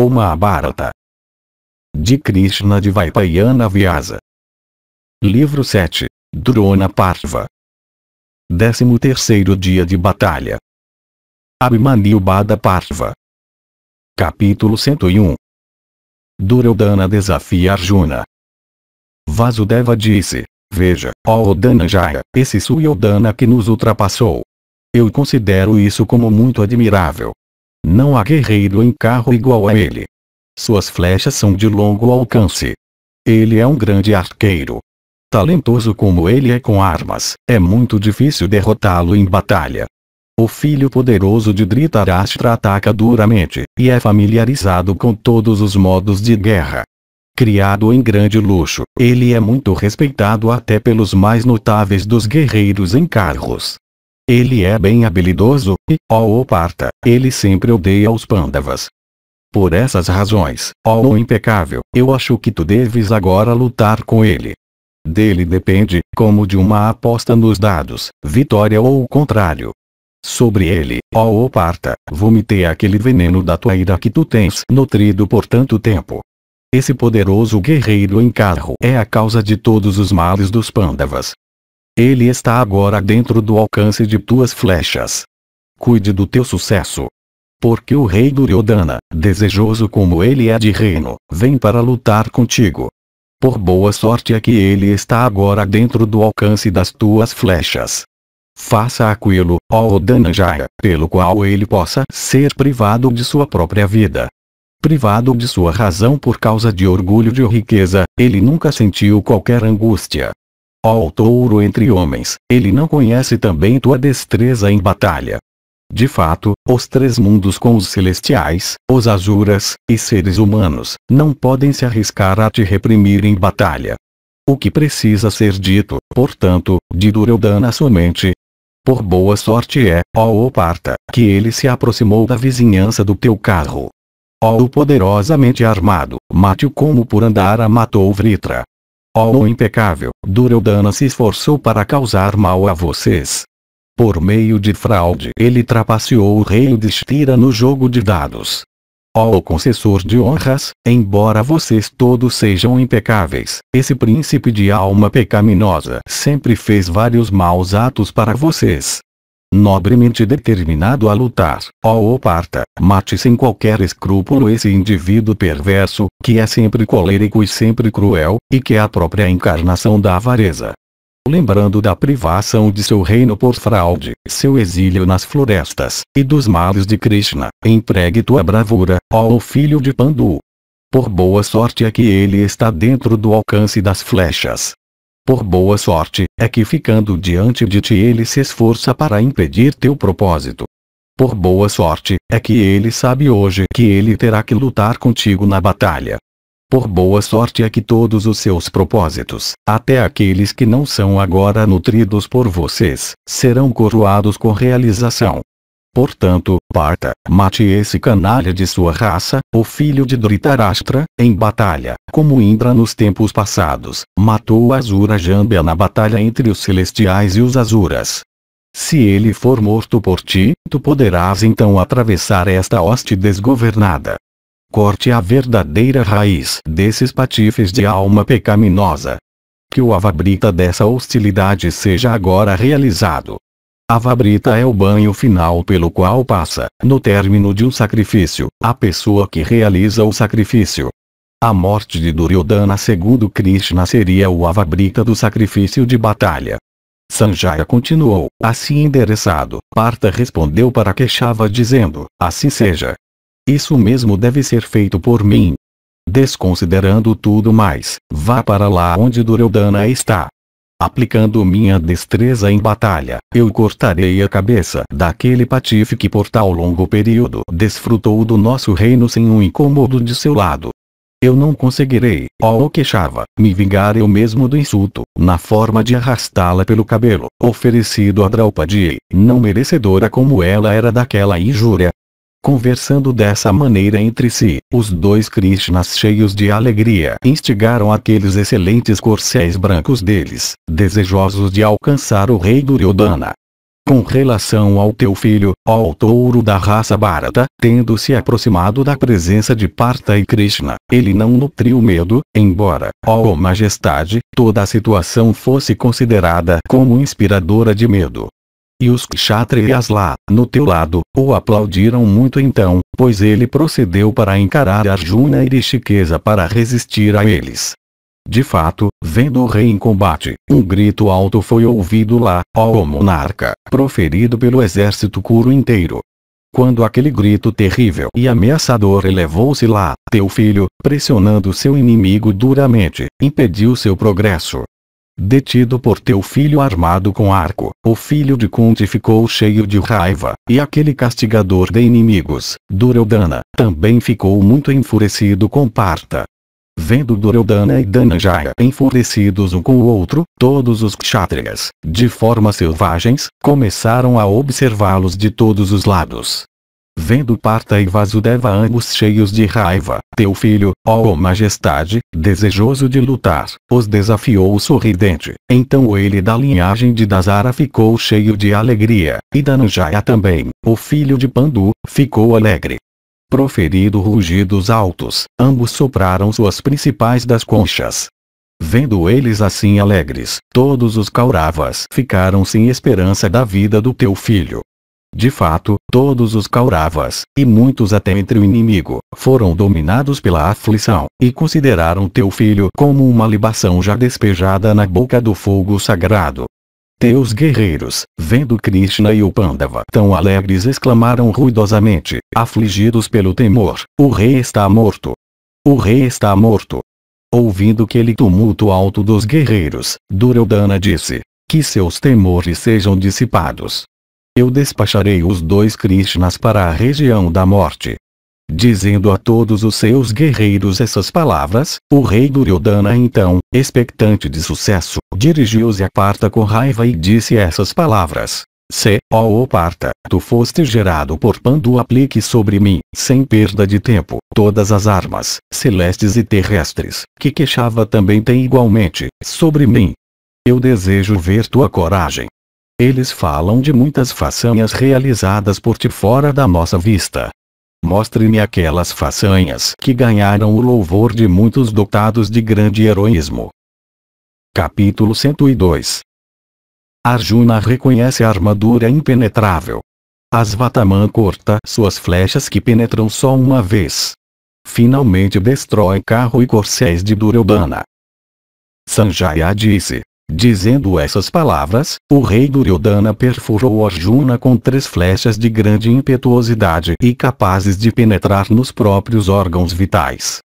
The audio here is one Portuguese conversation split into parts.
O Mahabharata. De Krishna de Vaipayana Vyasa. Livro 7. Drona Parva. 13 dia de batalha. Abhimanyu Bada Parva. Capítulo 101. Duryodhana desafia Arjuna. Vasudeva disse, veja, ó Odana Jaya, esse Suryodhana que nos ultrapassou. Eu considero isso como muito admirável, não há guerreiro em carro igual a ele. Suas flechas são de longo alcance. Ele é um grande arqueiro. Talentoso como ele é com armas, é muito difícil derrotá-lo em batalha. O filho poderoso de Dhritarashtra ataca duramente, e é familiarizado com todos os modos de guerra. Criado em grande luxo, ele é muito respeitado até pelos mais notáveis dos guerreiros em carros. Ele é bem habilidoso, e, ó oh, Parta, ele sempre odeia os pândavas. Por essas razões, ó oh, impecável, eu acho que tu deves agora lutar com ele. Dele depende, como de uma aposta nos dados, vitória ou o contrário. Sobre ele, ó oh, Parta, vomitei aquele veneno da tua ira que tu tens nutrido por tanto tempo. Esse poderoso guerreiro em carro é a causa de todos os males dos pândavas. Ele está agora dentro do alcance de tuas flechas. Cuide do teu sucesso. Porque o rei Duryodhana, desejoso como ele é de reino, vem para lutar contigo. Por boa sorte é que ele está agora dentro do alcance das tuas flechas. Faça aquilo, ó Danajaya, pelo qual ele possa ser privado de sua própria vida. Privado de sua razão por causa de orgulho de riqueza, ele nunca sentiu qualquer angústia. Ó oh, touro entre homens, ele não conhece também tua destreza em batalha. De fato, os três mundos com os celestiais, os azuras, e seres humanos, não podem se arriscar a te reprimir em batalha. O que precisa ser dito, portanto, de Duryodhana somente, por boa sorte é, ó Oparta, que ele se aproximou da vizinhança do teu carro. Ó poderosamente armado, mate-o como por Andara matou Vritra. Oh impecável, Duryodhana se esforçou para causar mal a vocês. Por meio de fraude ele trapaceou o rei Yudhishthira no jogo de dados. Oh, oh, concessor de honras, embora vocês todos sejam impecáveis, esse príncipe de alma pecaminosa sempre fez vários maus atos para vocês nobremente determinado a lutar. Ó oh, oh, Parta, mate sem qualquer escrúpulo esse indivíduo perverso, que é sempre colérico e sempre cruel, e que é a própria encarnação da avareza. Lembrando da privação de seu reino por fraude, seu exílio nas florestas, e dos males de Krishna, empregue tua bravura, ó oh, oh, filho de Pandu. Por boa sorte é que ele está dentro do alcance das flechas. Por boa sorte, é que ficando diante de ti ele se esforça para impedir teu propósito. Por boa sorte, é que ele sabe hoje que ele terá que lutar contigo na batalha. Por boa sorte é que todos os seus propósitos, até aqueles que não são agora nutridos por vocês, serão coroados com realização. Portanto, parta, mate esse canalha de sua raça, o filho de Dhritarashtra, em batalha, como Indra nos tempos passados, matou Azura Jambia na batalha entre os celestiais e os Azuras. Se ele for morto por ti, tu poderás então atravessar esta hoste desgovernada. Corte a verdadeira raiz desses patifes de alma pecaminosa. Que o avabrita dessa hostilidade seja agora realizado, a vabrita é o banho final pelo qual passa, no término de um sacrifício, a pessoa que realiza o sacrifício. A morte de Duryodhana segundo Krishna seria o avabrita do sacrifício de batalha. Sanjaya continuou, assim endereçado, Parta respondeu para Queixava dizendo, assim seja. Isso mesmo deve ser feito por mim. Desconsiderando tudo mais, vá para lá onde Duryodhana está. Aplicando minha destreza em batalha, eu cortarei a cabeça daquele patife que por tal longo período desfrutou do nosso reino sem um incômodo de seu lado. Eu não conseguirei, ó oh, queixava, me vingar eu mesmo do insulto, na forma de arrastá-la pelo cabelo, oferecido a Draupadi, não merecedora como ela era daquela injúria, Conversando dessa maneira entre si, os dois Krishnas cheios de alegria instigaram aqueles excelentes corcéis brancos deles, desejosos de alcançar o rei Duryodhana. Com relação ao teu filho, ó touro da raça Bharata, tendo se aproximado da presença de Partha e Krishna, ele não nutriu medo, embora, ó Majestade, toda a situação fosse considerada como inspiradora de medo e os kshatriyas lá, no teu lado, o aplaudiram muito então, pois ele procedeu para encarar Arjuna e Rishikesa para resistir a eles. De fato, vendo o rei em combate, um grito alto foi ouvido lá, ó monarca, proferido pelo exército curo inteiro. Quando aquele grito terrível e ameaçador elevou-se lá, teu filho, pressionando seu inimigo duramente, impediu seu progresso, Detido por teu filho armado com arco, o filho de Kunti ficou cheio de raiva, e aquele castigador de inimigos, Duryodhana, também ficou muito enfurecido com Parta. Vendo Duryodhana e Dhananjaya enfurecidos um com o outro, todos os kshatriyas, de forma selvagens, começaram a observá-los de todos os lados, vendo Parta e Vasudeva ambos cheios de raiva. Teu filho, ó oh majestade, desejoso de lutar, os desafiou sorridente. Então ele da linhagem de Dasara ficou cheio de alegria, e Danujaya também, o filho de Pandu, ficou alegre. Proferido rugidos altos, ambos sopraram suas principais das conchas. Vendo eles assim alegres, todos os Kauravas ficaram sem esperança da vida do teu filho. De fato, todos os Kauravas, e muitos até entre o inimigo, foram dominados pela aflição, e consideraram teu filho como uma libação já despejada na boca do fogo sagrado. Teus guerreiros, vendo Krishna e o Pandava tão alegres exclamaram ruidosamente, afligidos pelo temor, o rei está morto. O rei está morto. Ouvindo aquele tumulto alto dos guerreiros, Duryodhana disse, que seus temores sejam dissipados, eu despacharei os dois Krishnas para a região da morte. Dizendo a todos os seus guerreiros essas palavras, o rei Duryodhana então, expectante de sucesso, dirigiu-se a Parta com raiva e disse essas palavras. Se, ó Parta, tu foste gerado por Pandu aplique sobre mim, sem perda de tempo, todas as armas, celestes e terrestres, que queixava também tem igualmente, sobre mim. Eu desejo ver tua coragem, eles falam de muitas façanhas realizadas por ti fora da nossa vista. Mostre-me aquelas façanhas que ganharam o louvor de muitos dotados de grande heroísmo. Capítulo 102 Arjuna reconhece a armadura impenetrável. As corta suas flechas que penetram só uma vez. Finalmente destrói carro e corcéis de Duryodhana. Sanjaya disse, Dizendo essas palavras, o rei Duryodhana perfurou Arjuna com três flechas de grande impetuosidade e capazes de penetrar nos próprios órgãos vitais.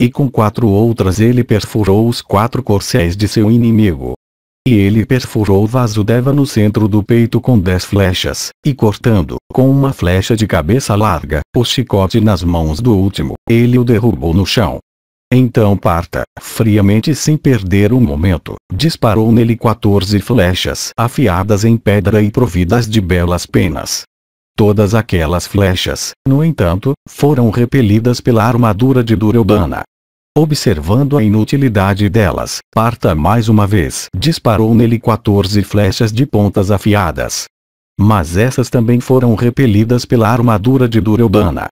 E com quatro outras ele perfurou os quatro corcéis de seu inimigo. E ele perfurou Vasudeva no centro do peito com dez flechas, e cortando, com uma flecha de cabeça larga, o chicote nas mãos do último, ele o derrubou no chão. Então parta, friamente sem perder um momento, disparou nele 14 flechas afiadas em pedra e providas de belas penas. Todas aquelas flechas, no entanto, foram repelidas pela armadura de Dureldana. Observando a inutilidade delas, Parta mais uma vez disparou nele 14 flechas de pontas afiadas. Mas essas também foram repelidas pela armadura de Dureldana.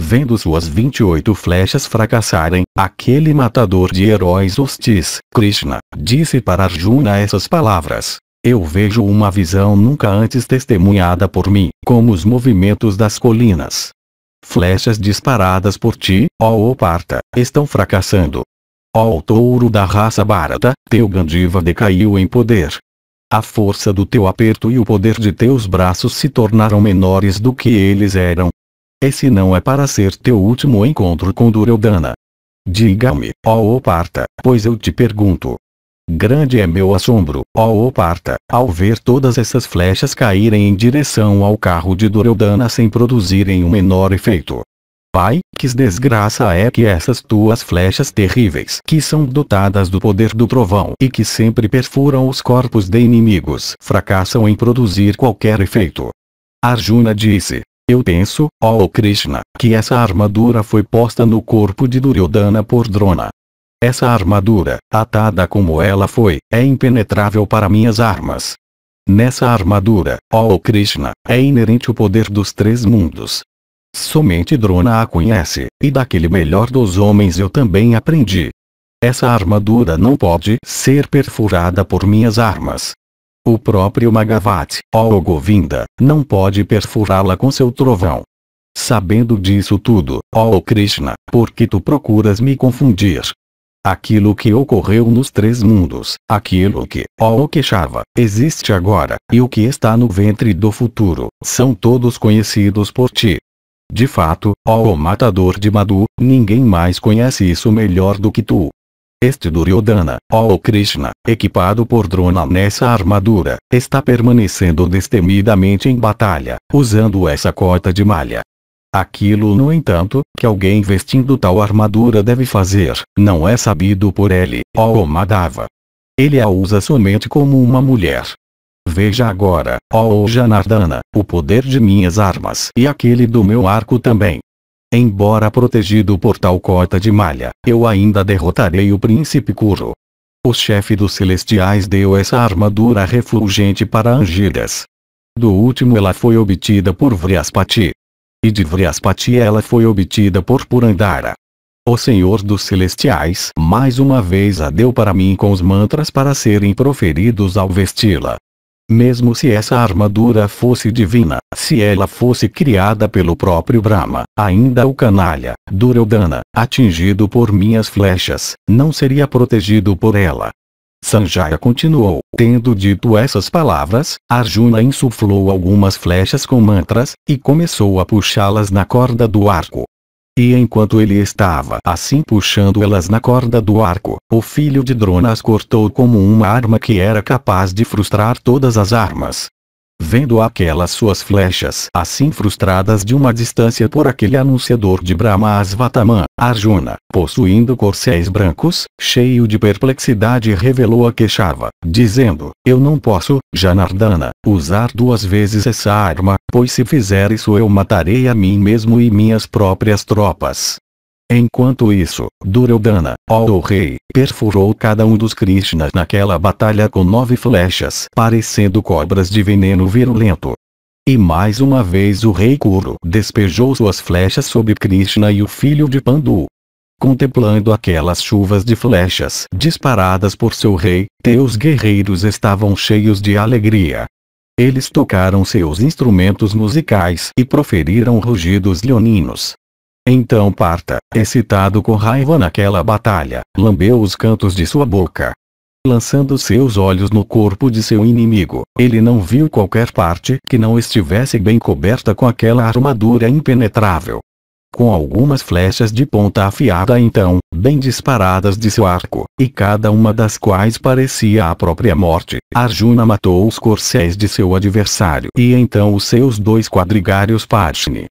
Vendo suas 28 flechas fracassarem, aquele matador de heróis hostis, Krishna, disse para Arjuna essas palavras. Eu vejo uma visão nunca antes testemunhada por mim, como os movimentos das colinas. Flechas disparadas por ti, ó Oparta, estão fracassando. Ó touro da raça Bharata, teu Gandiva decaiu em poder. A força do teu aperto e o poder de teus braços se tornaram menores do que eles eram, esse não é para ser teu último encontro com Duryodhana. Diga-me, ó oh Oparta, pois eu te pergunto. Grande é meu assombro, ó oh Oparta, ao ver todas essas flechas caírem em direção ao carro de Duryodhana sem produzirem o um menor efeito. Pai, que desgraça é que essas tuas flechas terríveis que são dotadas do poder do trovão e que sempre perfuram os corpos de inimigos fracassam em produzir qualquer efeito. Arjuna disse, eu penso, ó oh Krishna, que essa armadura foi posta no corpo de Duryodhana por Drona. Essa armadura, atada como ela foi, é impenetrável para minhas armas. Nessa armadura, ó oh Krishna, é inerente o poder dos três mundos. Somente Drona a conhece, e daquele melhor dos homens eu também aprendi. Essa armadura não pode ser perfurada por minhas armas. O próprio Magavat, ó Govinda, não pode perfurá-la com seu trovão. Sabendo disso tudo, ó Krishna, por que tu procuras me confundir? Aquilo que ocorreu nos três mundos, aquilo que, ó Keshava, existe agora, e o que está no ventre do futuro, são todos conhecidos por ti. De fato, ó matador de Madhu, ninguém mais conhece isso melhor do que tu. Este Duryodhana, ó Krishna, equipado por Drona nessa armadura, está permanecendo destemidamente em batalha, usando essa cota de malha. Aquilo no entanto, que alguém vestindo tal armadura deve fazer, não é sabido por ele, ó Madhava. Ele a usa somente como uma mulher. Veja agora, ó Janardana, o poder de minhas armas e aquele do meu arco também. Embora protegido por tal cota de malha, eu ainda derrotarei o príncipe Kuro. O chefe dos celestiais deu essa armadura refulgente para Angidas. Do último ela foi obtida por Vriaspati. E de Vriaspati ela foi obtida por Purandara. O Senhor dos Celestiais mais uma vez a deu para mim com os mantras para serem proferidos ao vesti-la. Mesmo se essa armadura fosse divina, se ela fosse criada pelo próprio Brahma, ainda o canalha, Duryodhana, atingido por minhas flechas, não seria protegido por ela. Sanjaya continuou, tendo dito essas palavras, Arjuna insuflou algumas flechas com mantras, e começou a puxá-las na corda do arco. E enquanto ele estava assim puxando elas na corda do arco, o filho de Drona as cortou como uma arma que era capaz de frustrar todas as armas vendo aquelas suas flechas assim frustradas de uma distância por aquele anunciador de Brahma Asvataman, Arjuna, possuindo corcéis brancos, cheio de perplexidade revelou a queixava, dizendo, eu não posso, Janardana, usar duas vezes essa arma, pois se fizer isso eu matarei a mim mesmo e minhas próprias tropas. Enquanto isso, Duryodhana, ó rei, perfurou cada um dos Krishnas naquela batalha com nove flechas parecendo cobras de veneno virulento. E mais uma vez o rei Kuru despejou suas flechas sobre Krishna e o filho de Pandu. Contemplando aquelas chuvas de flechas disparadas por seu rei, teus guerreiros estavam cheios de alegria. Eles tocaram seus instrumentos musicais e proferiram rugidos leoninos, então Parta, excitado com raiva naquela batalha, lambeu os cantos de sua boca. Lançando seus olhos no corpo de seu inimigo, ele não viu qualquer parte que não estivesse bem coberta com aquela armadura impenetrável. Com algumas flechas de ponta afiada então, bem disparadas de seu arco, e cada uma das quais parecia a própria morte, Arjuna matou os corcéis de seu adversário e então os seus dois quadrigários Parshni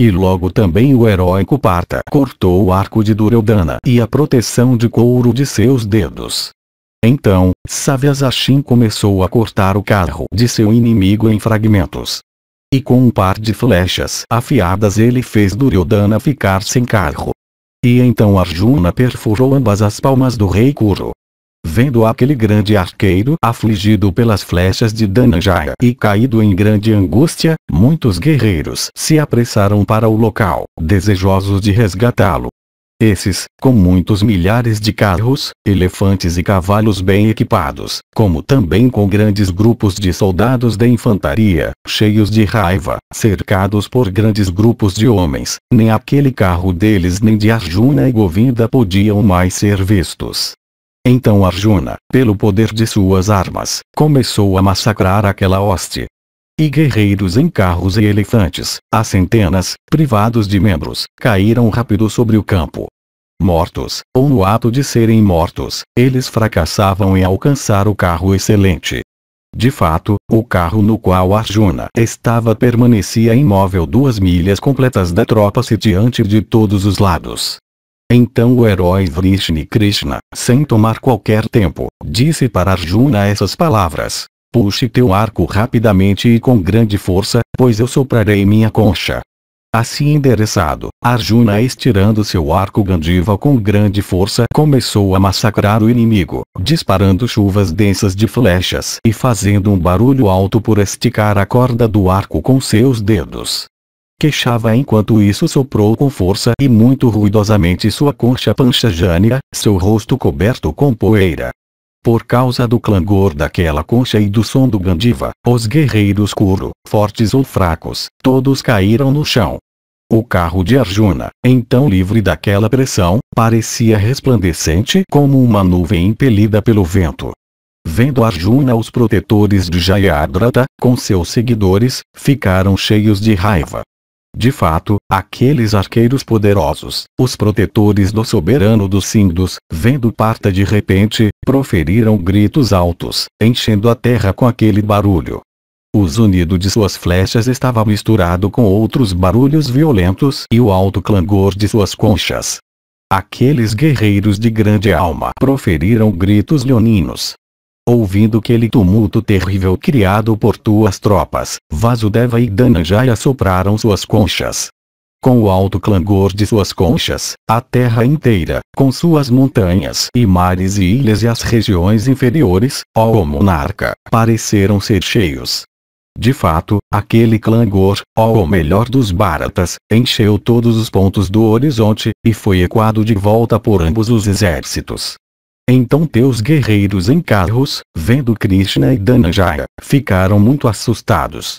e logo também o heróico Parta cortou o arco de Duryodhana e a proteção de couro de seus dedos. Então, Savyasachin começou a cortar o carro de seu inimigo em fragmentos. E com um par de flechas afiadas ele fez Duryodhana ficar sem carro. E então Arjuna perfurou ambas as palmas do rei Kuru, vendo aquele grande arqueiro afligido pelas flechas de Dananjaya e caído em grande angústia, muitos guerreiros se apressaram para o local, desejosos de resgatá-lo. Esses, com muitos milhares de carros, elefantes e cavalos bem equipados, como também com grandes grupos de soldados de infantaria, cheios de raiva, cercados por grandes grupos de homens, nem aquele carro deles nem de Arjuna e Govinda podiam mais ser vistos. Então Arjuna, pelo poder de suas armas, começou a massacrar aquela hoste. E guerreiros em carros e elefantes, a centenas, privados de membros, caíram rápido sobre o campo. Mortos, ou no ato de serem mortos, eles fracassavam em alcançar o carro excelente. De fato, o carro no qual Arjuna estava permanecia imóvel duas milhas completas da tropa sitiante de todos os lados. Então o herói Vrishni Krishna, sem tomar qualquer tempo, disse para Arjuna essas palavras. Puxe teu arco rapidamente e com grande força, pois eu soprarei minha concha. Assim endereçado, Arjuna estirando seu arco Gandiva com grande força começou a massacrar o inimigo, disparando chuvas densas de flechas e fazendo um barulho alto por esticar a corda do arco com seus dedos. Queixava enquanto isso soprou com força e muito ruidosamente sua concha panchajânia, seu rosto coberto com poeira. Por causa do clangor daquela concha e do som do gandiva, os guerreiros Kuro, fortes ou fracos, todos caíram no chão. O carro de Arjuna, então livre daquela pressão, parecia resplandecente como uma nuvem impelida pelo vento. Vendo Arjuna os protetores de Jayadratha, com seus seguidores, ficaram cheios de raiva. De fato, aqueles arqueiros poderosos, os protetores do soberano dos Sindos, vendo Parta de repente, proferiram gritos altos, enchendo a terra com aquele barulho. O zunido de suas flechas estava misturado com outros barulhos violentos e o alto clangor de suas conchas. Aqueles guerreiros de grande alma proferiram gritos leoninos, ouvindo aquele tumulto terrível criado por tuas tropas, Vasudeva e Dhananjaya sopraram suas conchas. Com o alto clangor de suas conchas, a terra inteira, com suas montanhas e mares e ilhas e as regiões inferiores, ó monarca, pareceram ser cheios. De fato, aquele clangor, o melhor dos Bharatas, encheu todos os pontos do horizonte, e foi ecoado de volta por ambos os exércitos. Então teus guerreiros em carros, vendo Krishna e Dhananjaya, ficaram muito assustados.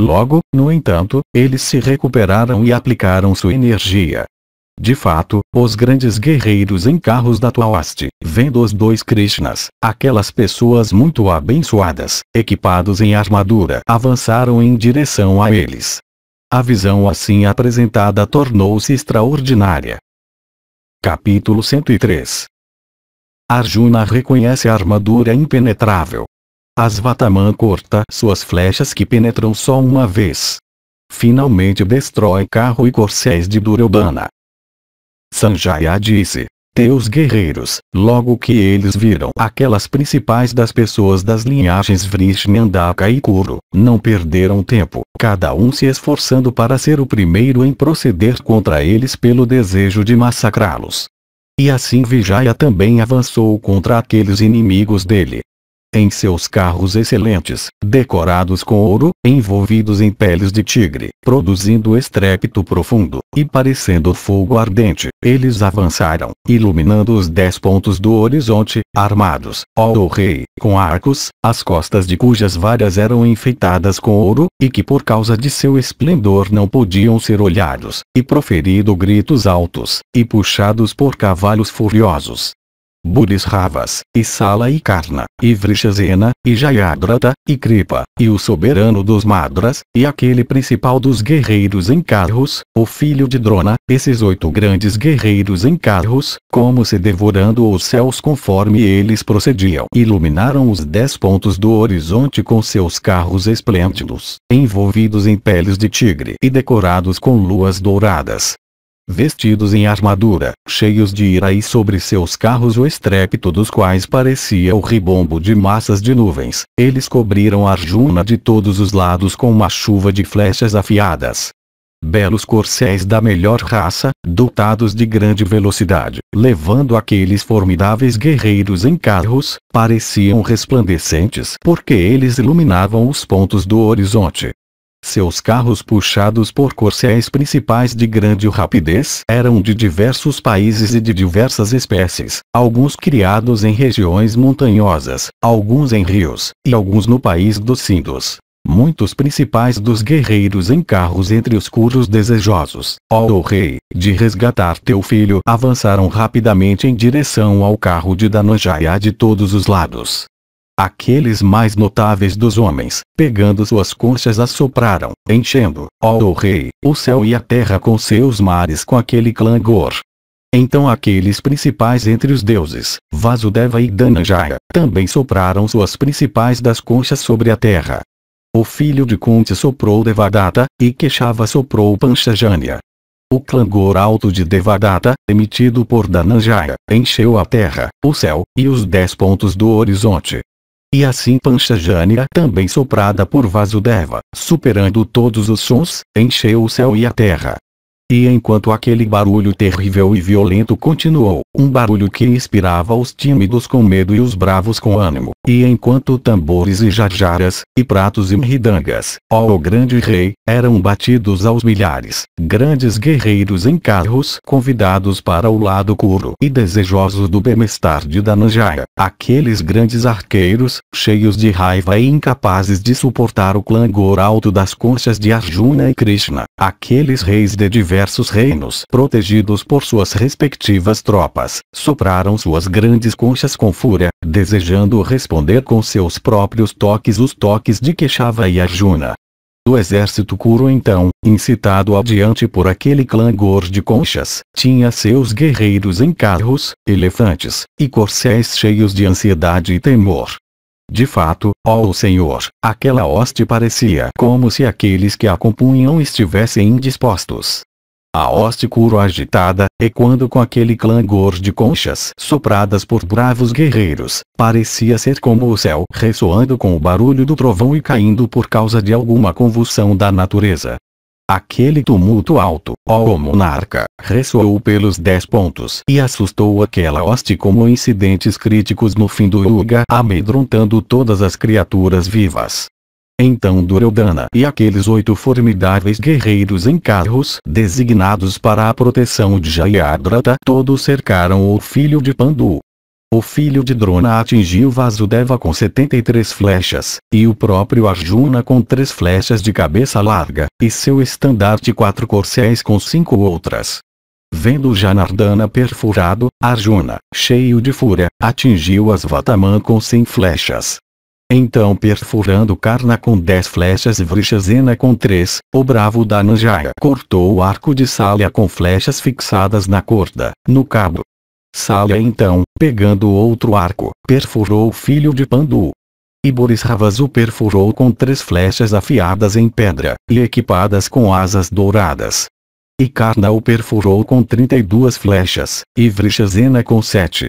Logo, no entanto, eles se recuperaram e aplicaram sua energia. De fato, os grandes guerreiros em carros da tua haste, vendo os dois Krishnas, aquelas pessoas muito abençoadas, equipados em armadura, avançaram em direção a eles. A visão assim apresentada tornou-se extraordinária. Capítulo 103 Arjuna reconhece a armadura impenetrável. Asvataman corta suas flechas que penetram só uma vez. Finalmente destrói carro e corcéis de Duryodhana. Sanjaya disse, teus guerreiros, logo que eles viram aquelas principais das pessoas das linhagens Vrishnandaka e Kuru, não perderam tempo, cada um se esforçando para ser o primeiro em proceder contra eles pelo desejo de massacrá-los. E assim Vijaya também avançou contra aqueles inimigos dele em seus carros excelentes, decorados com ouro, envolvidos em peles de tigre, produzindo estrépito profundo, e parecendo fogo ardente, eles avançaram, iluminando os dez pontos do horizonte, armados, ó o rei, com arcos, as costas de cujas varas eram enfeitadas com ouro, e que por causa de seu esplendor não podiam ser olhados, e proferido gritos altos, e puxados por cavalos furiosos, Bodhisravas, e Sala e Karna, e Vrishasena, e Jayadrata, e Kripa, e o soberano dos Madras, e aquele principal dos guerreiros em carros, o filho de Drona, esses oito grandes guerreiros em carros, como se devorando os céus conforme eles procediam. Iluminaram os dez pontos do horizonte com seus carros esplêndidos, envolvidos em peles de tigre e decorados com luas douradas vestidos em armadura, cheios de ira e sobre seus carros o estrépito dos quais parecia o ribombo de massas de nuvens. Eles cobriram Arjuna de todos os lados com uma chuva de flechas afiadas. Belos corcéis da melhor raça, dotados de grande velocidade, levando aqueles formidáveis guerreiros em carros, pareciam resplandecentes porque eles iluminavam os pontos do horizonte. Seus carros puxados por corcéis principais de grande rapidez eram de diversos países e de diversas espécies, alguns criados em regiões montanhosas, alguns em rios, e alguns no país dos Sindos. Muitos principais dos guerreiros em carros entre os cujos desejosos, ó oh, rei, de resgatar teu filho avançaram rapidamente em direção ao carro de Dananjaya de todos os lados. Aqueles mais notáveis dos homens, pegando suas conchas assopraram, enchendo, ó o rei, o céu e a terra com seus mares com aquele clangor. Então aqueles principais entre os deuses, Vasudeva e Dananjaya, também sopraram suas principais das conchas sobre a terra. O filho de Kunti soprou Devadatta, e Queixava soprou Panchajanya. O clangor alto de Devadatta, emitido por Dananjaya, encheu a terra, o céu, e os dez pontos do horizonte. E assim Panchajania também soprada por Vasudeva, superando todos os sons, encheu o céu e a terra. E enquanto aquele barulho terrível e violento continuou, um barulho que inspirava os tímidos com medo e os bravos com ânimo, e enquanto tambores e jajaras, e pratos e ridangas, ó o grande rei, eram batidos aos milhares, grandes guerreiros em carros convidados para o lado curo e desejosos do bem-estar de Dananjaya, aqueles grandes arqueiros, cheios de raiva e incapazes de suportar o clangor alto das conchas de Arjuna e Krishna, aqueles reis de diversos diversos reinos, protegidos por suas respectivas tropas, sopraram suas grandes conchas com fúria, desejando responder com seus próprios toques os toques de Queixava e Arjuna. O exército Kuru então, incitado adiante por aquele clangor de conchas, tinha seus guerreiros em carros, elefantes, e corcéis cheios de ansiedade e temor. De fato, ó Senhor, aquela hoste parecia como se aqueles que a compunham estivessem indispostos. A hoste curo agitada, é quando com aquele clangor de conchas sopradas por bravos guerreiros, parecia ser como o céu ressoando com o barulho do trovão e caindo por causa de alguma convulsão da natureza. Aquele tumulto alto, ó monarca, ressoou pelos dez pontos e assustou aquela hoste como incidentes críticos no fim do Uga amedrontando todas as criaturas vivas. Então Duryodhana e aqueles oito formidáveis guerreiros em carros designados para a proteção de Jayadratha todos cercaram o filho de Pandu. O filho de Drona atingiu Vasudeva com 73 flechas, e o próprio Arjuna com três flechas de cabeça larga, e seu estandarte quatro corcéis com cinco outras. Vendo Janardana perfurado, Arjuna, cheio de fúria, atingiu Asvataman com 100 flechas, então perfurando Karna com dez flechas e Vrishasena com três, o bravo Dananjaya cortou o arco de Salya com flechas fixadas na corda, no cabo. Salya então, pegando outro arco, perfurou o filho de Pandu. E Boris o perfurou com três flechas afiadas em pedra, e equipadas com asas douradas. E Karna o perfurou com 32 flechas, e Vrishasena com sete.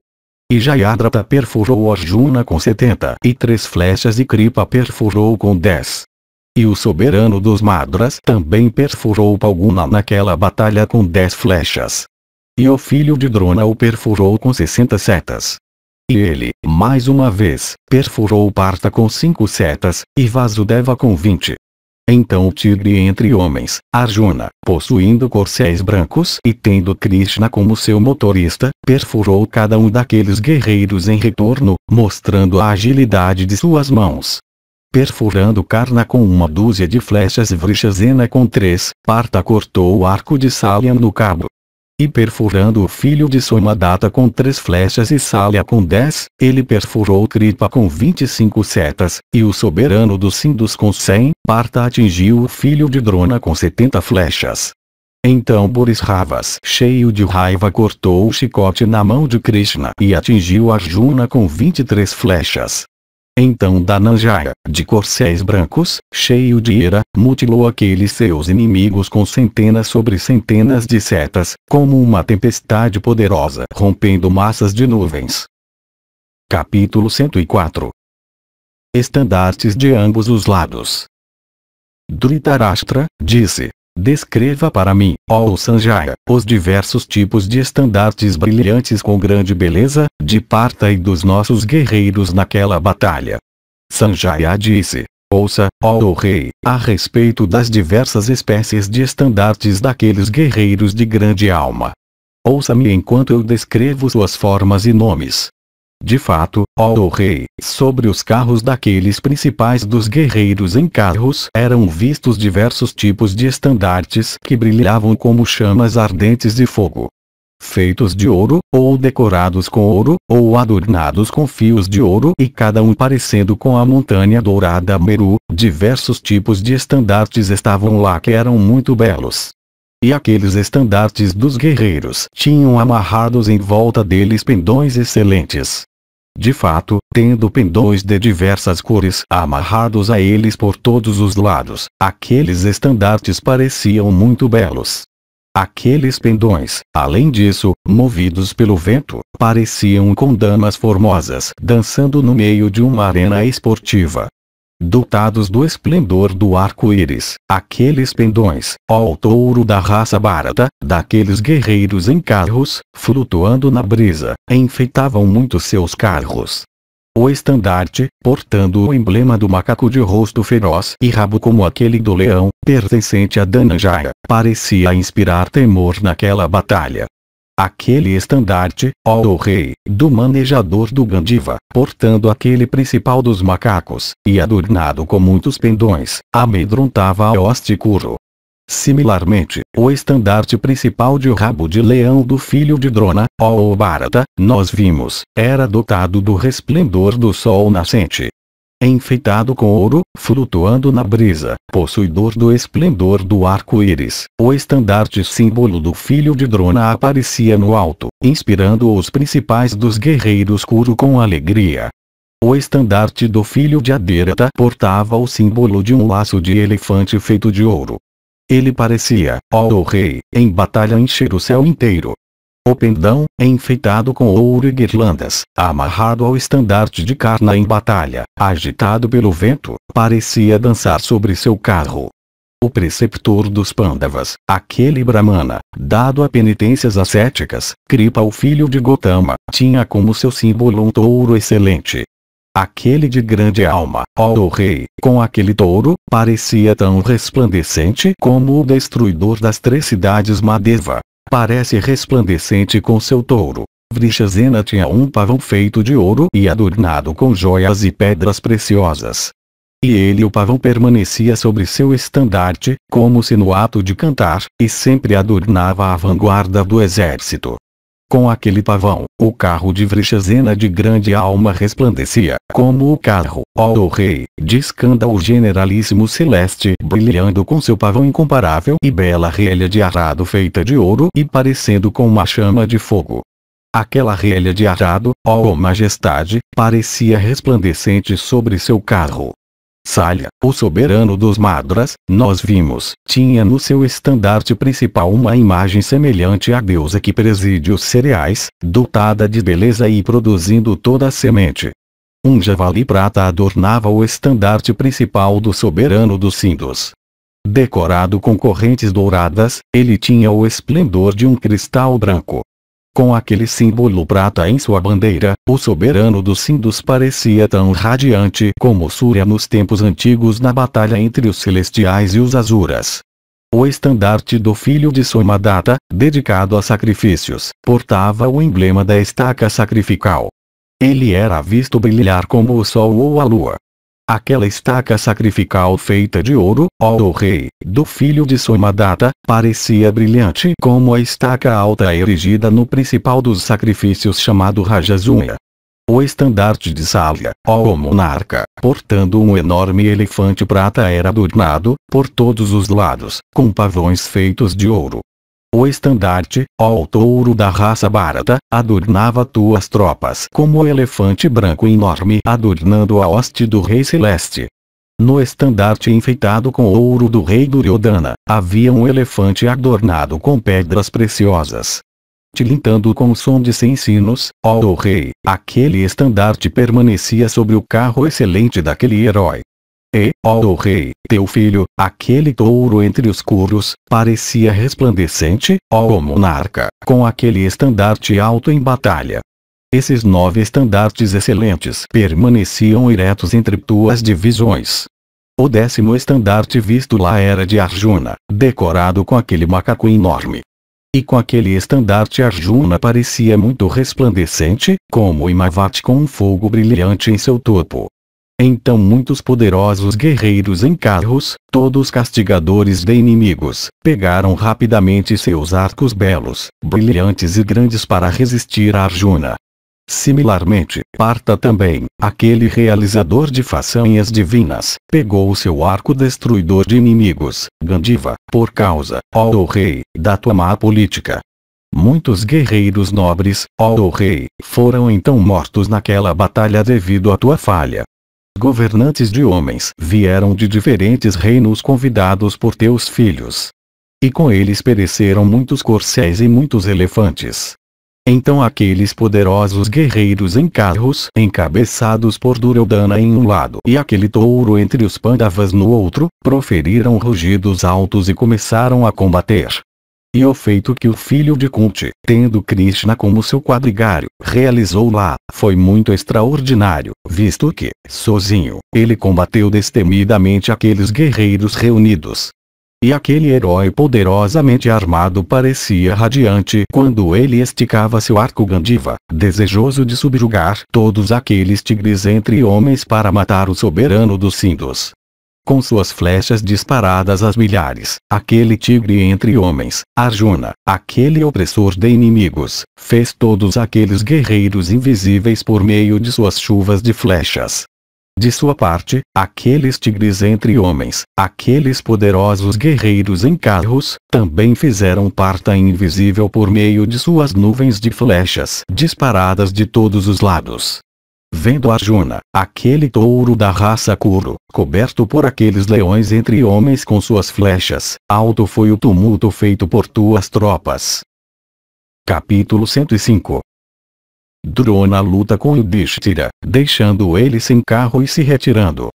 E Jayadrata perfurou Arjuna com 73 flechas e Kripa perfurou com 10. E o soberano dos Madras também perfurou Palguna naquela batalha com 10 flechas. E o filho de Drona o perfurou com 60 setas. E ele, mais uma vez, perfurou Parta com 5 setas, e Vasudeva com 20. Então o tigre entre homens, Arjuna, possuindo corcéis brancos e tendo Krishna como seu motorista, perfurou cada um daqueles guerreiros em retorno, mostrando a agilidade de suas mãos. Perfurando Karna com uma dúzia de flechas Vrishasena com três, Parta cortou o arco de Salya no cabo, e perfurando o filho de Somadata com três flechas e Salya com dez, ele perfurou Kripa com vinte e cinco setas, e o soberano dos Sindus com cem, Parta atingiu o filho de Drona com setenta flechas. Então Boris Ravas, cheio de raiva cortou o chicote na mão de Krishna e atingiu Arjuna com 23 flechas. Então Dananjaya, é de corcéis brancos, cheio de ira, mutilou aqueles seus inimigos com centenas sobre centenas de setas, como uma tempestade poderosa rompendo massas de nuvens. Capítulo 104 Estandartes de ambos os lados. Dhritarashtra, disse, Descreva para mim, ó oh Sanjaya, os diversos tipos de estandartes brilhantes com grande beleza, de Parta e dos nossos guerreiros naquela batalha. Sanjaya disse, ouça, ó oh rei, a respeito das diversas espécies de estandartes daqueles guerreiros de grande alma. Ouça-me enquanto eu descrevo suas formas e nomes. De fato, o rei, sobre os carros daqueles principais dos guerreiros em carros eram vistos diversos tipos de estandartes que brilhavam como chamas ardentes de fogo. Feitos de ouro, ou decorados com ouro, ou adornados com fios de ouro e cada um parecendo com a montanha dourada Meru, diversos tipos de estandartes estavam lá que eram muito belos e aqueles estandartes dos guerreiros tinham amarrados em volta deles pendões excelentes, de fato, tendo pendões de diversas cores amarrados a eles por todos os lados, aqueles estandartes pareciam muito belos. Aqueles pendões, além disso, movidos pelo vento, pareciam com damas formosas dançando no meio de uma arena esportiva, dotados do esplendor do arco-íris, aqueles pendões, ó touro da raça barata, daqueles guerreiros em carros, flutuando na brisa, enfeitavam muito seus carros. O estandarte, portando o emblema do macaco de rosto feroz e rabo como aquele do leão, pertencente a Dananjaya, parecia inspirar temor naquela batalha aquele estandarte, ó o rei, do manejador do Gandiva, portando aquele principal dos macacos, e adornado com muitos pendões, amedrontava a hoste Kuro. Similarmente, o estandarte principal de rabo de leão do filho de Drona, ó Bharata, nós vimos, era dotado do resplendor do sol nascente, é enfeitado com ouro, flutuando na brisa, possuidor do esplendor do arco-íris. O estandarte símbolo do filho de Drona aparecia no alto, inspirando os principais dos guerreiros Kuro com alegria. O estandarte do filho de Aderata portava o símbolo de um laço de elefante feito de ouro. Ele parecia, ó oh, rei, em batalha encher o céu inteiro. O pendão, é enfeitado com ouro e guirlandas, amarrado ao estandarte de Karna em batalha, agitado pelo vento, parecia dançar sobre seu carro. O preceptor dos Pandavas, aquele Brahmana, dado a penitências ascéticas, Kripa o filho de Gotama, tinha como seu símbolo um touro excelente. Aquele de grande alma, ó oh, rei, com aquele touro, parecia tão resplandecente como o destruidor das três cidades Madeva, parece resplandecente com seu touro. Vrishasena tinha um pavão feito de ouro e adornado com joias e pedras preciosas. E ele o pavão permanecia sobre seu estandarte, como se no ato de cantar, e sempre adornava a vanguarda do exército com aquele pavão. O carro de Vrishazena de grande alma resplandecia, como o carro, ó rei, de escândalo generalíssimo celeste, brilhando com seu pavão incomparável e bela relha de arado feita de ouro e parecendo com uma chama de fogo. Aquela relha de arado, ó oh majestade, parecia resplandecente sobre seu carro. Salha, o soberano dos Madras, nós vimos, tinha no seu estandarte principal uma imagem semelhante à deusa que preside os cereais, dotada de beleza e produzindo toda a semente. Um javali prata adornava o estandarte principal do soberano dos Sindos. Decorado com correntes douradas, ele tinha o esplendor de um cristal branco. Com aquele símbolo prata em sua bandeira, o soberano dos Sindus parecia tão radiante como Surya nos tempos antigos na batalha entre os Celestiais e os Azuras. O estandarte do filho de Somadatta, dedicado a sacrifícios, portava o emblema da estaca sacrificial. Ele era visto brilhar como o sol ou a lua, aquela estaca sacrificial feita de ouro, ó o rei, do filho de Somadata, parecia brilhante como a estaca alta erigida no principal dos sacrifícios chamado Rajazunha. O estandarte de Sália, ó o monarca, portando um enorme elefante prata era adornado, por todos os lados, com pavões feitos de ouro, o estandarte, ó touro da raça Bharata, adornava tuas tropas como o elefante branco enorme adornando a hoste do rei celeste. No estandarte enfeitado com ouro do rei Duryodhana, havia um elefante adornado com pedras preciosas. Tilintando com o som de cem sinos, ó rei, aquele estandarte permanecia sobre o carro excelente daquele herói, e, ó oh, rei, teu filho, aquele touro entre os curos, parecia resplandecente, ó oh, monarca, com aquele estandarte alto em batalha. Esses nove estandartes excelentes permaneciam eretos entre tuas divisões. O décimo estandarte visto lá era de Arjuna, decorado com aquele macaco enorme. E com aquele estandarte Arjuna parecia muito resplandecente, como Imavati com um fogo brilhante em seu topo. Então muitos poderosos guerreiros em carros, todos castigadores de inimigos, pegaram rapidamente seus arcos belos, brilhantes e grandes para resistir a Arjuna. Similarmente, Parta também, aquele realizador de façanhas divinas, pegou seu arco destruidor de inimigos, Gandiva, por causa, ó oh rei, da tua má política. Muitos guerreiros nobres, ó oh rei, foram então mortos naquela batalha devido à tua falha governantes de homens vieram de diferentes reinos convidados por teus filhos. E com eles pereceram muitos corcéis e muitos elefantes. Então aqueles poderosos guerreiros em carros encabeçados por Duryodhana em um lado e aquele touro entre os pandavas no outro, proferiram rugidos altos e começaram a combater. E o feito que o filho de Kunti, tendo Krishna como seu quadrigário, realizou lá, foi muito extraordinário, visto que, sozinho, ele combateu destemidamente aqueles guerreiros reunidos. E aquele herói poderosamente armado parecia radiante quando ele esticava seu arco Gandiva, desejoso de subjugar todos aqueles tigres entre homens para matar o soberano dos Sindos com suas flechas disparadas às milhares. Aquele tigre entre homens, Arjuna, aquele opressor de inimigos, fez todos aqueles guerreiros invisíveis por meio de suas chuvas de flechas. De sua parte, aqueles tigres entre homens, aqueles poderosos guerreiros em carros, também fizeram parta invisível por meio de suas nuvens de flechas disparadas de todos os lados vendo Arjuna, aquele touro da raça Kuru, coberto por aqueles leões entre homens com suas flechas, alto foi o tumulto feito por tuas tropas. Capítulo 105 Drona luta com Yudhishthira, deixando ele sem carro e se retirando.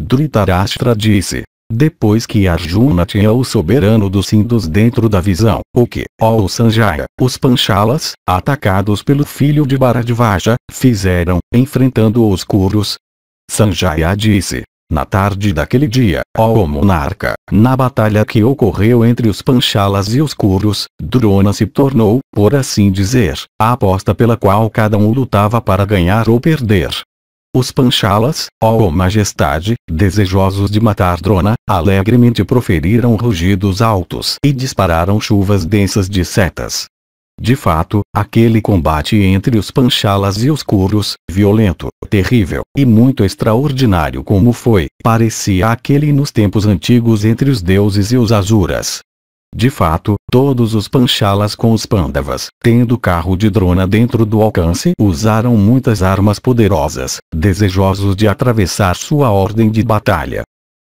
Dhritarashtra disse, depois que Arjuna tinha o soberano dos Sindhus dentro da visão, o que, ó Sanjaya, os Panchalas, atacados pelo filho de Bharadvaja, fizeram, enfrentando os Kurus. Sanjaya disse, na tarde daquele dia, ó monarca, na batalha que ocorreu entre os Panchalas e os Kurus, Drona se tornou, por assim dizer, a aposta pela qual cada um lutava para ganhar ou perder. Os panchalas, ó majestade, desejosos de matar Drona, alegremente proferiram rugidos altos e dispararam chuvas densas de setas. De fato, aquele combate entre os panchalas e os curos, violento, terrível e muito extraordinário como foi, parecia aquele nos tempos antigos entre os deuses e os asuras. De fato, todos os panchalas com os pândavas, tendo carro de drona dentro do alcance, usaram muitas armas poderosas, desejosos de atravessar sua ordem de batalha.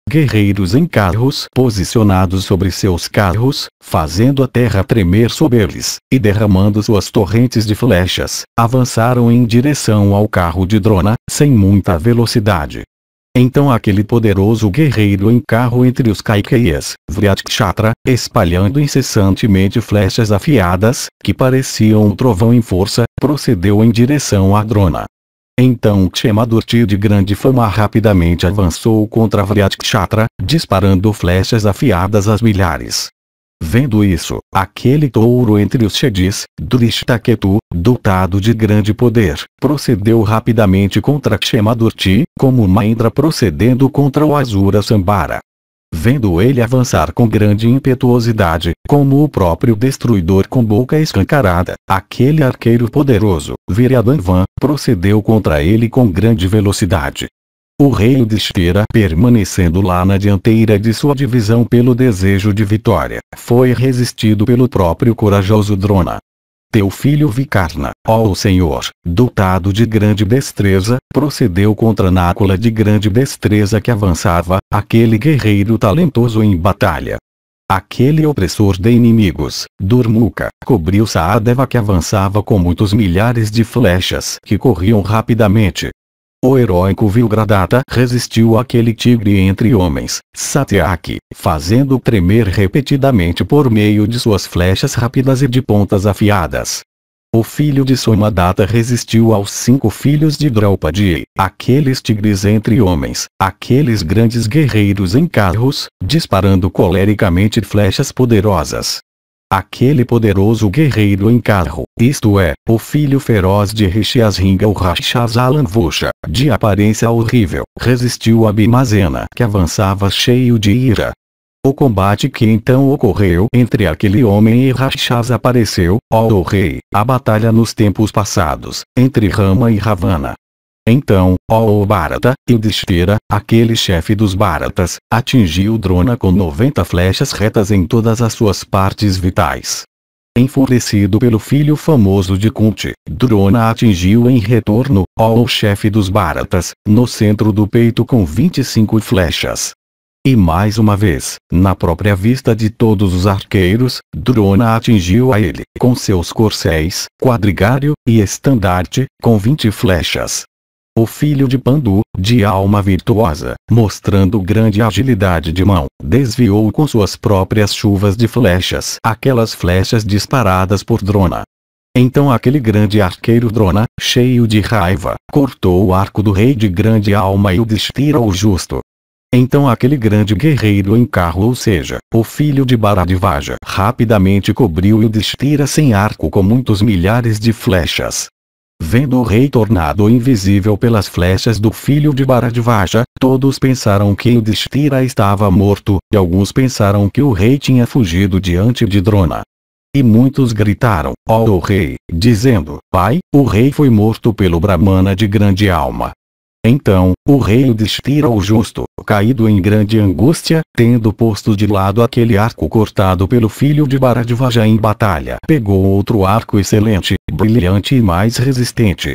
Guerreiros em carros posicionados sobre seus carros, fazendo a terra tremer sob eles, e derramando suas torrentes de flechas, avançaram em direção ao carro de drona, sem muita velocidade. Então aquele poderoso guerreiro em carro entre os Kaikeias, Vryatchatra, espalhando incessantemente flechas afiadas, que pareciam um trovão em força, procedeu em direção à drona. Então Kshemadurti de grande fama rapidamente avançou contra Vryatchatra, disparando flechas afiadas às milhares. Vendo isso, aquele touro entre os Shedis, Drishtaketu, dotado de grande poder, procedeu rapidamente contra Kshemadurti, como uma procedendo contra o Azura Sambara. Vendo ele avançar com grande impetuosidade, como o próprio destruidor com boca escancarada, aquele arqueiro poderoso, Viryadanvan, procedeu contra ele com grande velocidade, o reino de Shira permanecendo lá na dianteira de sua divisão pelo desejo de vitória, foi resistido pelo próprio corajoso Drona. Teu filho Vikarna, ó Senhor, dotado de grande destreza, procedeu contra Nácula de grande destreza que avançava, aquele guerreiro talentoso em batalha. Aquele opressor de inimigos, Durmuka, cobriu Saadeva que avançava com muitos milhares de flechas que corriam rapidamente, o heróico Vilgradata resistiu àquele tigre entre homens, Satyaki, fazendo tremer repetidamente por meio de suas flechas rápidas e de pontas afiadas. O filho de Somadatta resistiu aos cinco filhos de Draupadi, aqueles tigres entre homens, aqueles grandes guerreiros em carros, disparando colericamente flechas poderosas aquele poderoso guerreiro em carro, isto é, o filho feroz de Rishyasringa ou Rashazalanvusha, de aparência horrível, resistiu a Bimazena que avançava cheio de ira. O combate que então ocorreu entre aquele homem e Rakshas apareceu, ó oh, rei, a batalha nos tempos passados, entre Rama e Ravana, então, ó Bharata, Yudhishthira, aquele chefe dos Bharatas, atingiu Drona com 90 flechas retas em todas as suas partes vitais. Enfurecido pelo filho famoso de Kunti, Drona atingiu em retorno, o chefe dos Bharatas, no centro do peito com 25 flechas. E mais uma vez, na própria vista de todos os arqueiros, Drona atingiu a ele, com seus corcéis, quadrigário, e estandarte, com 20 flechas o filho de Pandu, de alma virtuosa, mostrando grande agilidade de mão, desviou com suas próprias chuvas de flechas aquelas flechas disparadas por Drona. Então aquele grande arqueiro Drona, cheio de raiva, cortou o arco do rei de grande alma e o destira o justo. Então aquele grande guerreiro em carro ou seja, o filho de Baradivaja rapidamente cobriu o destira sem arco com muitos milhares de flechas, Vendo o rei tornado invisível pelas flechas do filho de Baradvaja, todos pensaram que Yudhishthira estava morto, e alguns pensaram que o rei tinha fugido diante de Drona. E muitos gritaram, ó oh, o rei, dizendo, pai, o rei foi morto pelo Brahmana de grande alma. Então, o rei destira o justo, caído em grande angústia, tendo posto de lado aquele arco cortado pelo filho de Bharadvaja em batalha, pegou outro arco excelente, brilhante e mais resistente.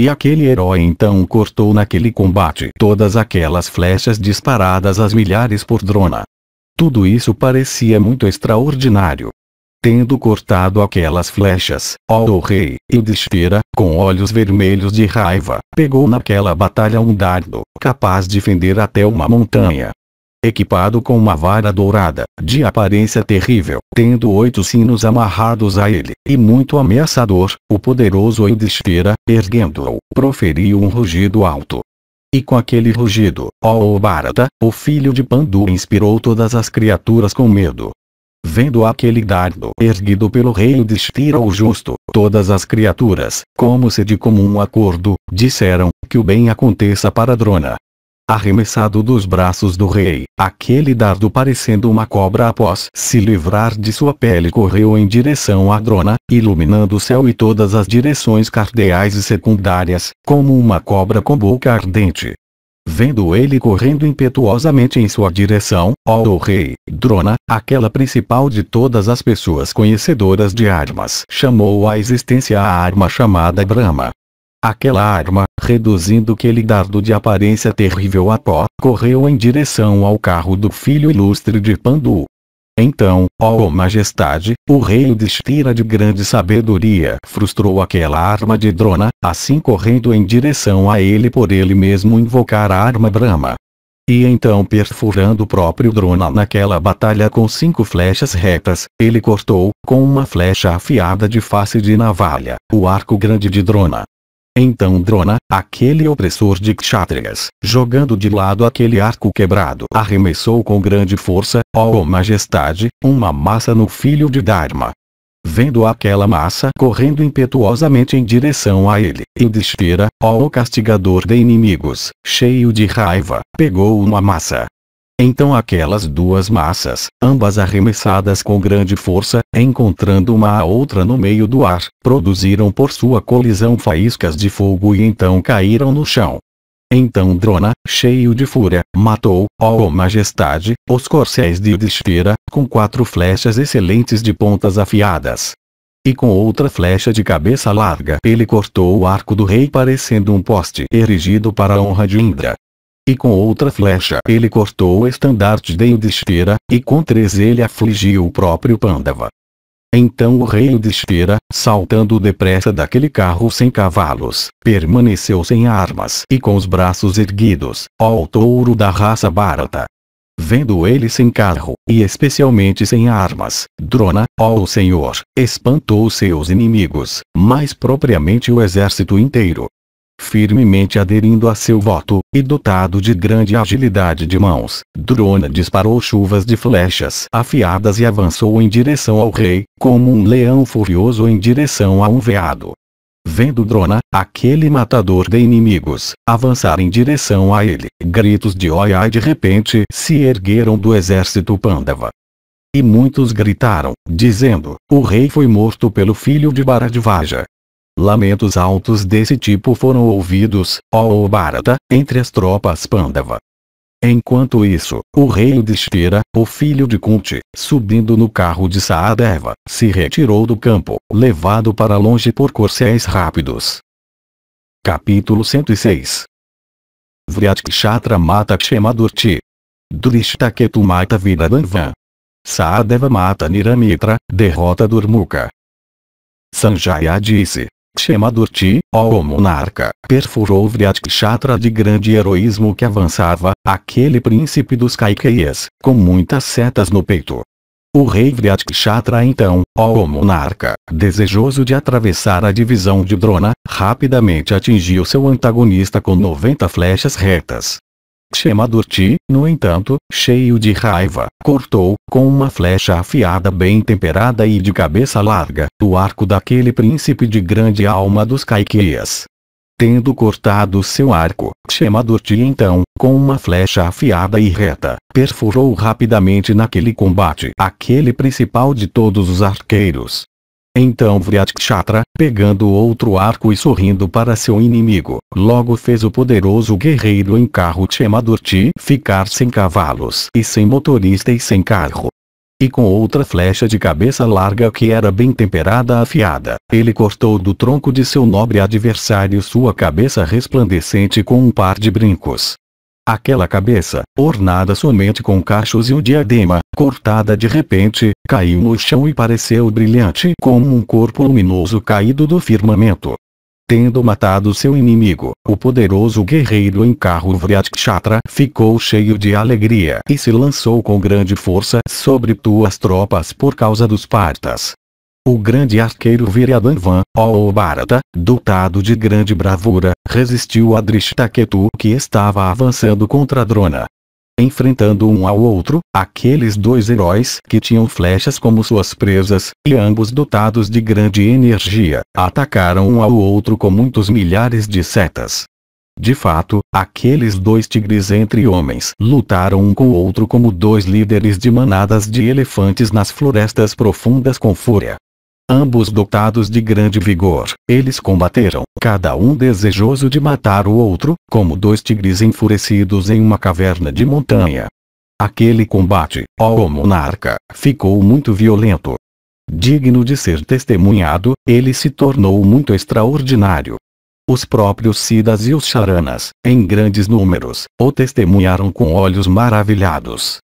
E aquele herói então cortou naquele combate todas aquelas flechas disparadas às milhares por drona. Tudo isso parecia muito extraordinário, tendo cortado aquelas flechas, ó rei, e com olhos vermelhos de raiva, pegou naquela batalha um dardo, capaz de fender até uma montanha. Equipado com uma vara dourada, de aparência terrível, tendo oito sinos amarrados a ele, e muito ameaçador, o poderoso Yudhishthira, erguendo-o, proferiu um rugido alto. E com aquele rugido, ó Bharata, o filho de Pandu inspirou todas as criaturas com medo, vendo aquele dardo erguido pelo rei Yudhishthira o justo, todas as criaturas, como se de comum acordo, disseram, que o bem aconteça para Drona. Arremessado dos braços do rei, aquele dardo parecendo uma cobra após se livrar de sua pele correu em direção a Drona, iluminando o céu e todas as direções cardeais e secundárias, como uma cobra com boca ardente vendo ele correndo impetuosamente em sua direção, ó oh, rei, Drona, aquela principal de todas as pessoas conhecedoras de armas, chamou à existência a arma chamada Brahma. Aquela arma, reduzindo aquele dardo de aparência terrível a pó, correu em direção ao carro do filho ilustre de Pandu, então, ó oh majestade, o rei Yudhishthira de grande sabedoria frustrou aquela arma de Drona, assim correndo em direção a ele por ele mesmo invocar a arma Brahma. E então perfurando o próprio Drona naquela batalha com cinco flechas retas, ele cortou, com uma flecha afiada de face de navalha, o arco grande de Drona. Então Drona, aquele opressor de Kshatriyas, jogando de lado aquele arco quebrado, arremessou com grande força, ó oh majestade, uma massa no filho de Dharma. Vendo aquela massa correndo impetuosamente em direção a ele, Yudhishthira, ó oh castigador de inimigos, cheio de raiva, pegou uma massa, então aquelas duas massas, ambas arremessadas com grande força, encontrando uma a outra no meio do ar, produziram por sua colisão faíscas de fogo e então caíram no chão. Então Drona, cheio de fúria, matou, ó oh majestade, os corcéis de Yudhishthira, com quatro flechas excelentes de pontas afiadas. E com outra flecha de cabeça larga ele cortou o arco do rei parecendo um poste erigido para a honra de Indra e com outra flecha ele cortou o estandarte de Yudhishthira, e com três ele afligiu o próprio Pandava. Então o rei Yudhishthira, saltando depressa daquele carro sem cavalos, permaneceu sem armas e com os braços erguidos, ao touro da raça Bharata. Vendo ele sem carro, e especialmente sem armas, Drona, ó senhor, espantou seus inimigos, mais propriamente o exército inteiro, firmemente aderindo a seu voto, e dotado de grande agilidade de mãos, Drona disparou chuvas de flechas afiadas e avançou em direção ao rei, como um leão furioso em direção a um veado. Vendo Drona, aquele matador de inimigos, avançar em direção a ele, gritos de oi ai de repente se ergueram do exército Pandava E muitos gritaram, dizendo, o rei foi morto pelo filho de Baradvaja. Lamentos altos desse tipo foram ouvidos, ó Bharata, entre as tropas Pandava. Enquanto isso, o rei Yudhishthira, o filho de Kunti, subindo no carro de Saadeva, se retirou do campo, levado para longe por corcéis rápidos. Capítulo 106 Vriatkshatra mata Kshemadurti. Drishtaketu mata Virabanvan. Saadeva mata Niramitra, derrota Durmuka. Sanjaya disse, Durti, ó monarca, perfurou Vriadkshatra de grande heroísmo que avançava, aquele príncipe dos Kaikeyas, com muitas setas no peito. O rei Vriadkshatra então, ó monarca, desejoso de atravessar a divisão de Drona, rapidamente atingiu seu antagonista com 90 flechas retas, Shemadurti, no entanto, cheio de raiva, cortou, com uma flecha afiada bem temperada e de cabeça larga, o arco daquele príncipe de grande alma dos Caiqueias. Tendo cortado seu arco, Shemadurti então, com uma flecha afiada e reta, perfurou rapidamente naquele combate aquele principal de todos os arqueiros, então Vriatchatra, pegando outro arco e sorrindo para seu inimigo, logo fez o poderoso guerreiro em carro Chemadurti ficar sem cavalos e sem motorista e sem carro. E com outra flecha de cabeça larga que era bem temperada afiada, ele cortou do tronco de seu nobre adversário sua cabeça resplandecente com um par de brincos. Aquela cabeça, ornada somente com cachos e um diadema, cortada de repente, caiu no chão e pareceu brilhante como um corpo luminoso caído do firmamento. Tendo matado seu inimigo, o poderoso guerreiro em carro Vryatchatra ficou cheio de alegria e se lançou com grande força sobre tuas tropas por causa dos partas. O grande arqueiro Viryadanvan, ou Bharata, dotado de grande bravura, resistiu a Drishtaketu que estava avançando contra Drona. Enfrentando um ao outro, aqueles dois heróis que tinham flechas como suas presas, e ambos dotados de grande energia, atacaram um ao outro com muitos milhares de setas. De fato, aqueles dois tigres entre homens lutaram um com o outro como dois líderes de manadas de elefantes nas florestas profundas com fúria ambos dotados de grande vigor. Eles combateram, cada um desejoso de matar o outro, como dois tigres enfurecidos em uma caverna de montanha. Aquele combate, ó monarca, ficou muito violento. Digno de ser testemunhado, ele se tornou muito extraordinário. Os próprios Sidas e os Charanas, em grandes números, o testemunharam com olhos maravilhados.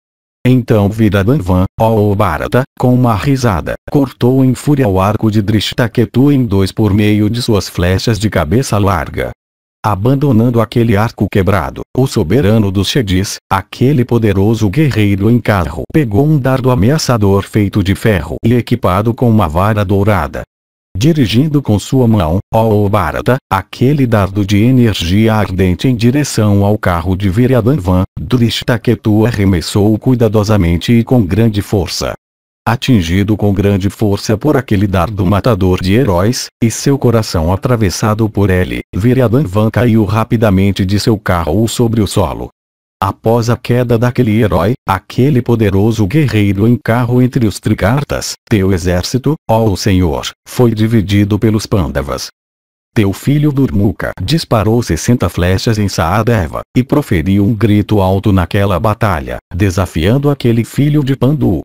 Então Virabanvan, ó oh Bharata, com uma risada, cortou em fúria o arco de Drishtaketu em dois por meio de suas flechas de cabeça larga. Abandonando aquele arco quebrado, o soberano dos Shedis, aquele poderoso guerreiro em carro, pegou um dardo ameaçador feito de ferro e equipado com uma vara dourada, dirigindo com sua mão, ó oh Bharata, aquele dardo de energia ardente em direção ao carro de Viryadanvan, Drishtaketu arremessou cuidadosamente e com grande força. Atingido com grande força por aquele dardo matador de heróis, e seu coração atravessado por ele, Viryadanvan caiu rapidamente de seu carro sobre o solo. Após a queda daquele herói, aquele poderoso guerreiro em carro entre os trigartas, teu exército, ó Senhor, foi dividido pelos Pandavas. Teu filho Durmuka disparou 60 flechas em Saadeva, e proferiu um grito alto naquela batalha, desafiando aquele filho de Pandu,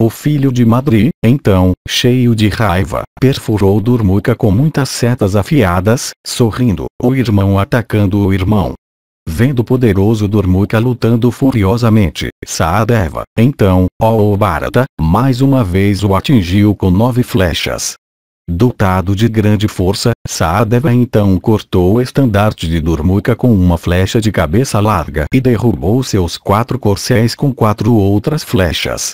o filho de Madri, então, cheio de raiva, perfurou Durmuka com muitas setas afiadas, sorrindo, o irmão atacando o irmão vendo o poderoso Dormuka lutando furiosamente. Saadeva, então, ó Bharata, mais uma vez o atingiu com nove flechas. Dotado de grande força, Saadeva então cortou o estandarte de Durmuka com uma flecha de cabeça larga e derrubou seus quatro corcéis com quatro outras flechas.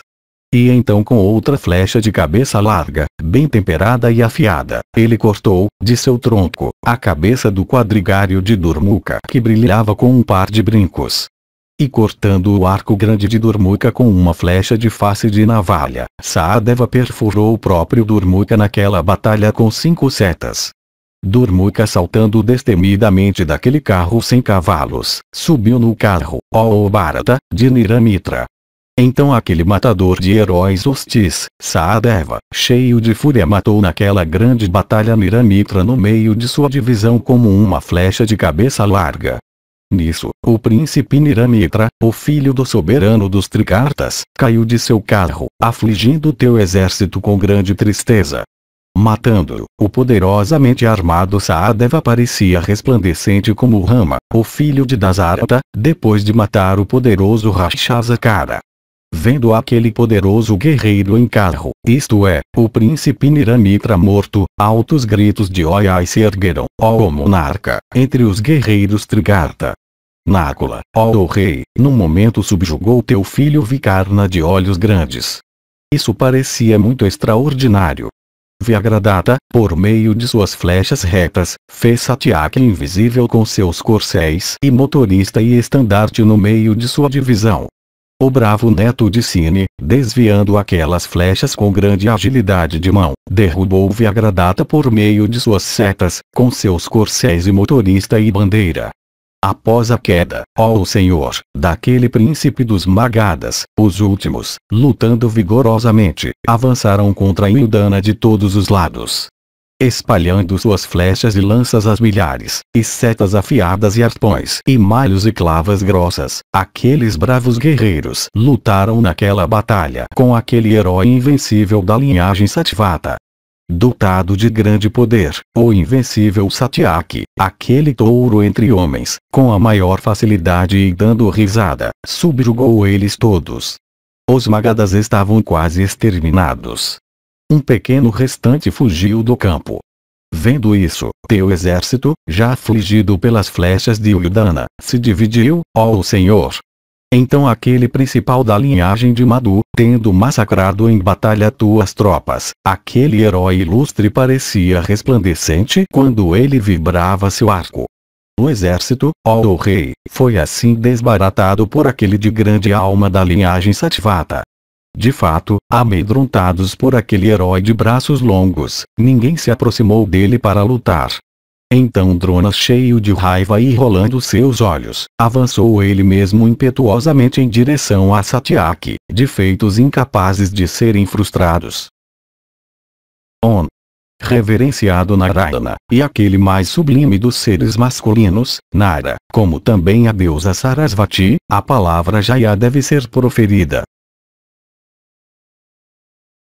E então com outra flecha de cabeça larga, bem temperada e afiada, ele cortou, de seu tronco, a cabeça do quadrigário de Durmuca que brilhava com um par de brincos. E cortando o arco grande de Durmuca com uma flecha de face de navalha, Saadeva perfurou o próprio Durmuca naquela batalha com cinco setas. Durmuca saltando destemidamente daquele carro sem cavalos, subiu no carro, ó oh Bharata, de Niramitra, então aquele matador de heróis hostis, Saadeva, cheio de fúria matou naquela grande batalha Niramitra no meio de sua divisão como uma flecha de cabeça larga. Nisso, o príncipe Niramitra, o filho do soberano dos Tricartas, caiu de seu carro, afligindo teu exército com grande tristeza. Matando-o, o poderosamente armado Saadeva parecia resplandecente como Rama, o filho de Dasarata, depois de matar o poderoso Rakshasakara vendo aquele poderoso guerreiro em carro, isto é, o príncipe Niramitra morto, altos gritos de oiai se ergueram, ó monarca, entre os guerreiros Trigarta. Nácula, ó rei, num momento subjugou teu filho Vicarna de olhos grandes. Isso parecia muito extraordinário. Viagradata, por meio de suas flechas retas, fez Satyaki invisível com seus corcéis e motorista e estandarte no meio de sua divisão. O bravo neto de Cine, desviando aquelas flechas com grande agilidade de mão, derrubou Viagradata por meio de suas setas, com seus corcéis e motorista e bandeira. Após a queda, ó senhor, daquele príncipe dos Magadas, os últimos, lutando vigorosamente, avançaram contra Indana de todos os lados espalhando suas flechas e lanças às milhares, e setas afiadas e arpões e malhos e clavas grossas. Aqueles bravos guerreiros lutaram naquela batalha com aquele herói invencível da linhagem Sativata. Dotado de grande poder, o invencível Satyaki, aquele touro entre homens, com a maior facilidade e dando risada, subjugou eles todos. Os Magadas estavam quase exterminados, um pequeno restante fugiu do campo. Vendo isso, teu exército, já afligido pelas flechas de Uldana, se dividiu, ó Senhor. Então aquele principal da linhagem de Madu, tendo massacrado em batalha tuas tropas, aquele herói ilustre parecia resplandecente quando ele vibrava seu arco. O exército, ó rei, foi assim desbaratado por aquele de grande alma da linhagem Sativata. De fato, amedrontados por aquele herói de braços longos, ninguém se aproximou dele para lutar. Então Dronas cheio de raiva e rolando seus olhos, avançou ele mesmo impetuosamente em direção a Satyaki, de feitos incapazes de serem frustrados. On! Reverenciado Narayana, e aquele mais sublime dos seres masculinos, Nara, como também a deusa Sarasvati, a palavra Jaya deve ser proferida,